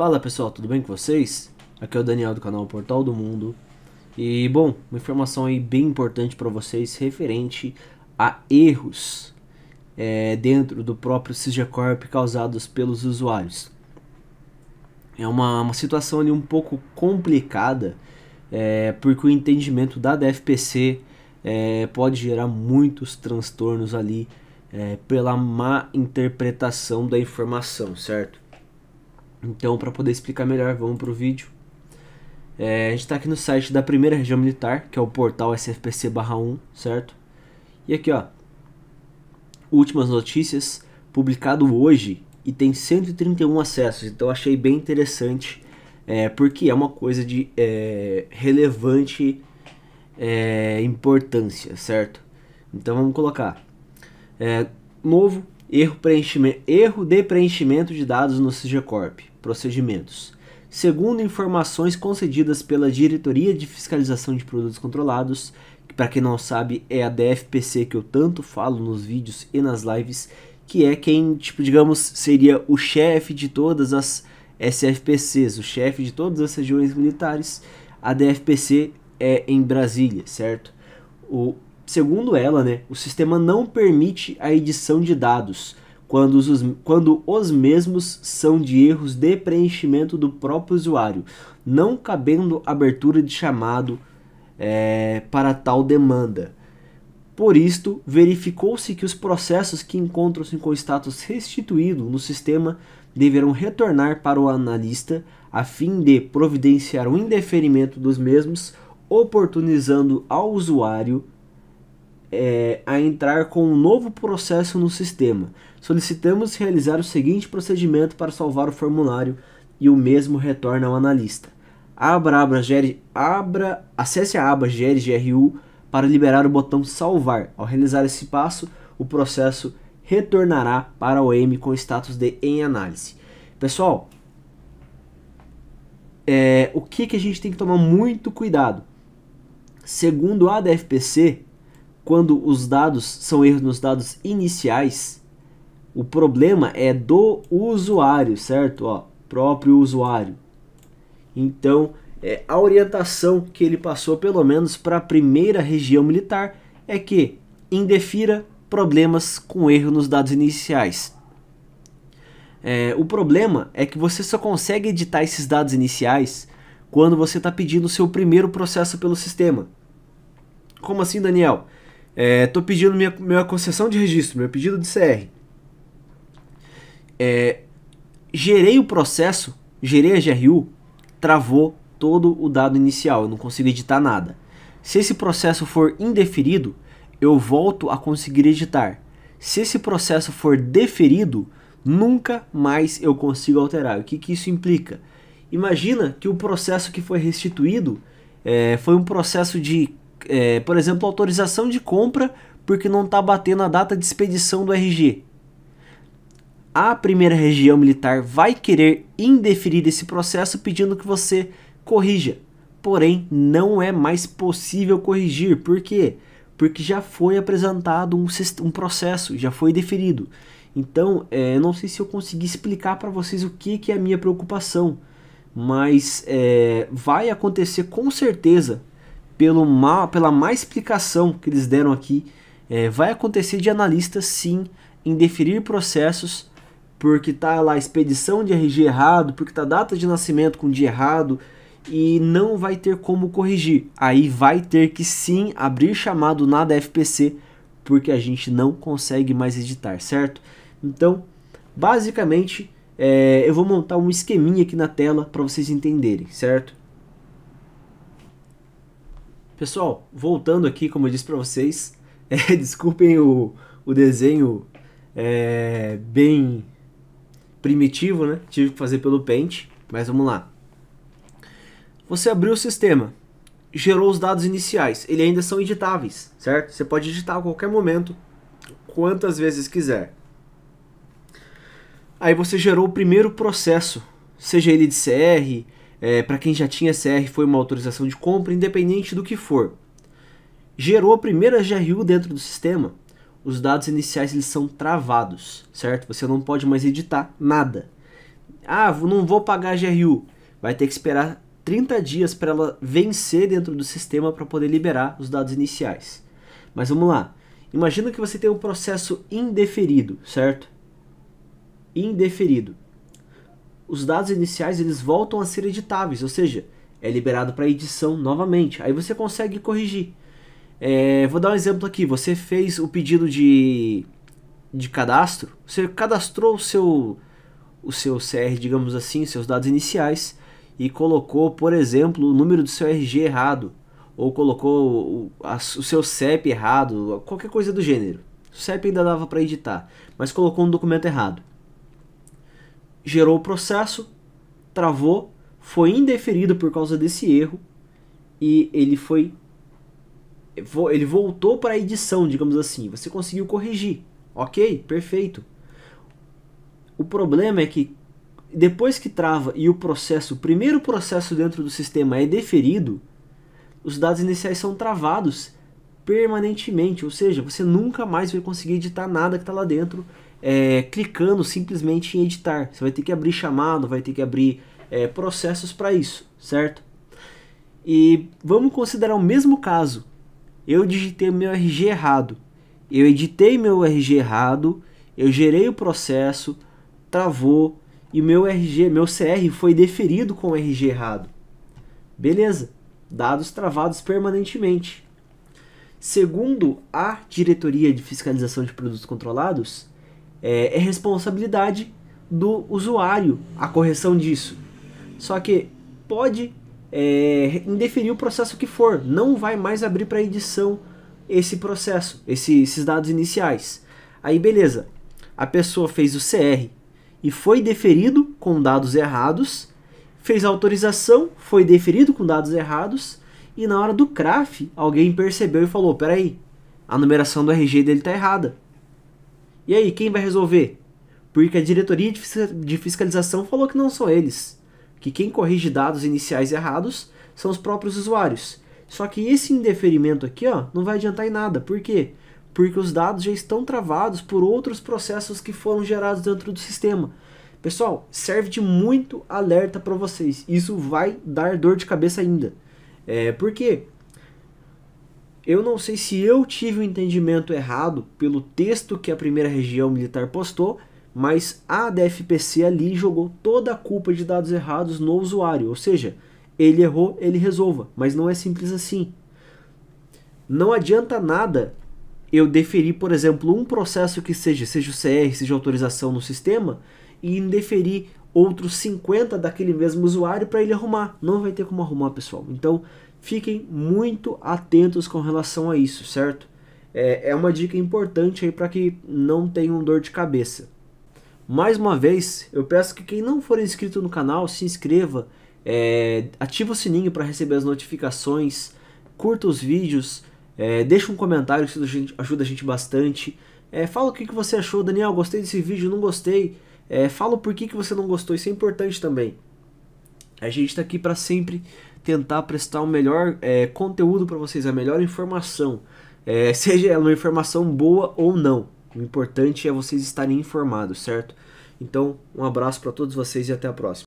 Fala pessoal, tudo bem com vocês? Aqui é o Daniel do canal Portal do Mundo. E bom, uma informação aí bem importante para vocês referente a erros é, dentro do próprio SysGcorp causados pelos usuários. É uma, uma situação ali um pouco complicada, é, porque o entendimento da DFPC é, pode gerar muitos transtornos ali é, pela má interpretação da informação, certo? Então, para poder explicar melhor, vamos para o vídeo. É, a gente está aqui no site da primeira região militar, que é o portal SFPC-1, certo? E aqui, ó, últimas notícias, publicado hoje e tem 131 acessos. Então, achei bem interessante, é, porque é uma coisa de é, relevante é, importância, certo? Então, vamos colocar. É, novo, erro, preenchimento, erro de preenchimento de dados no SIGECORP procedimentos. Segundo informações concedidas pela Diretoria de Fiscalização de Produtos Controlados, que para quem não sabe é a DFPC que eu tanto falo nos vídeos e nas lives, que é quem, tipo, digamos, seria o chefe de todas as SFPCs, o chefe de todas as regiões militares. A DFPC é em Brasília, certo? O, segundo ela, né, o sistema não permite a edição de dados quando os, quando os mesmos são de erros de preenchimento do próprio usuário, não cabendo abertura de chamado é, para tal demanda. Por isto, verificou-se que os processos que encontram-se com status restituído no sistema deverão retornar para o analista a fim de providenciar o indeferimento dos mesmos, oportunizando ao usuário é, a entrar com um novo processo no sistema. Solicitamos realizar o seguinte procedimento para salvar o formulário e o mesmo retorna ao analista. Abra, abra, gere, abra, acesse a aba Gergru para liberar o botão Salvar. Ao realizar esse passo, o processo retornará para o M com status de em análise. Pessoal, é, o que, que a gente tem que tomar muito cuidado? Segundo a DFPC, quando os dados são erros nos dados iniciais, o problema é do usuário, certo? Ó, próprio usuário. Então, é, a orientação que ele passou, pelo menos para a primeira região militar, é que indefira problemas com erro nos dados iniciais. É, o problema é que você só consegue editar esses dados iniciais quando você está pedindo o seu primeiro processo pelo sistema. Como assim, Daniel? Estou é, pedindo minha, minha concessão de registro, meu pedido de CR. É, gerei o processo, gerei a GRU, travou todo o dado inicial, eu não consigo editar nada. Se esse processo for indeferido, eu volto a conseguir editar. Se esse processo for deferido, nunca mais eu consigo alterar. O que, que isso implica? Imagina que o processo que foi restituído é, foi um processo de é, por exemplo, autorização de compra porque não está batendo a data de expedição do RG. A primeira região militar vai querer indeferir esse processo pedindo que você corrija. Porém, não é mais possível corrigir. Por quê? Porque já foi apresentado um, um processo, já foi deferido. Então, é, não sei se eu consegui explicar para vocês o que, que é a minha preocupação, mas é, vai acontecer com certeza pelo mal, pela má explicação que eles deram aqui, é, vai acontecer de analistas sim indeferir processos porque tá lá expedição de RG errado, porque tá data de nascimento com dia errado e não vai ter como corrigir. Aí vai ter que sim abrir chamado na DFPC porque a gente não consegue mais editar, certo? Então, basicamente, é, eu vou montar um esqueminha aqui na tela para vocês entenderem, certo? Pessoal, voltando aqui, como eu disse para vocês, é, desculpem o, o desenho é, bem primitivo, né? Tive que fazer pelo Paint, mas vamos lá. Você abriu o sistema, gerou os dados iniciais, eles ainda são editáveis, certo? Você pode editar a qualquer momento, quantas vezes quiser. Aí você gerou o primeiro processo, seja ele de CR, é, para quem já tinha CR foi uma autorização de compra, independente do que for. Gerou a primeira GRU dentro do sistema, os dados iniciais eles são travados, certo? Você não pode mais editar nada. Ah, não vou pagar a GRU. Vai ter que esperar 30 dias para ela vencer dentro do sistema para poder liberar os dados iniciais. Mas vamos lá. Imagina que você tem um processo indeferido, certo? Indeferido os dados iniciais eles voltam a ser editáveis, ou seja, é liberado para edição novamente. Aí você consegue corrigir. É, vou dar um exemplo aqui. Você fez o pedido de, de cadastro, você cadastrou o seu, o seu CR, digamos assim, seus dados iniciais, e colocou, por exemplo, o número do seu RG errado, ou colocou o, a, o seu CEP errado, qualquer coisa do gênero. O CEP ainda dava para editar, mas colocou um documento errado gerou o processo, travou, foi indeferido por causa desse erro e ele foi ele voltou para a edição, digamos assim. Você conseguiu corrigir. OK? Perfeito. O problema é que depois que trava e o processo, o primeiro processo dentro do sistema é deferido, os dados iniciais são travados permanentemente, ou seja, você nunca mais vai conseguir editar nada que está lá dentro é, clicando simplesmente em editar. Você vai ter que abrir chamado, vai ter que abrir é, processos para isso, certo? E vamos considerar o mesmo caso. Eu digitei meu RG errado. Eu editei meu RG errado, eu gerei o processo, travou e meu RG, meu CR foi deferido com o RG errado. Beleza? Dados travados permanentemente. Segundo a Diretoria de Fiscalização de Produtos Controlados, é, é responsabilidade do usuário a correção disso. Só que pode é, indeferir o processo que for, não vai mais abrir para edição esse processo, esse, esses dados iniciais. Aí beleza, a pessoa fez o CR e foi deferido com dados errados, fez a autorização, foi deferido com dados errados, e na hora do CRAF alguém percebeu e falou: peraí, a numeração do RG dele está errada. E aí, quem vai resolver? Porque a diretoria de fiscalização falou que não são eles, que quem corrige dados iniciais errados são os próprios usuários. Só que esse indeferimento aqui ó, não vai adiantar em nada. Por quê? Porque os dados já estão travados por outros processos que foram gerados dentro do sistema. Pessoal, serve de muito alerta para vocês. Isso vai dar dor de cabeça ainda. É, por quê? Eu não sei se eu tive o um entendimento errado pelo texto que a primeira região militar postou, mas a DFPC ali jogou toda a culpa de dados errados no usuário, ou seja, ele errou, ele resolva, mas não é simples assim. Não adianta nada eu deferir, por exemplo, um processo que seja, seja o CR, seja autorização no sistema, e indeferir outros 50 daquele mesmo usuário para ele arrumar. Não vai ter como arrumar, pessoal. Então, Fiquem muito atentos com relação a isso, certo? É, é uma dica importante aí para que não tenham dor de cabeça. Mais uma vez, eu peço que quem não for inscrito no canal se inscreva, é, o sininho para receber as notificações, curta os vídeos, é, deixa um comentário, isso ajuda a gente bastante. É, fala o que, que você achou, Daniel, gostei desse vídeo, não gostei. É, fala por que, que você não gostou, isso é importante também. A gente está aqui para sempre tentar prestar o um melhor é, conteúdo para vocês, a melhor informação, é, seja ela uma informação boa ou não. O importante é vocês estarem informados, certo? Então, um abraço para todos vocês e até a próxima.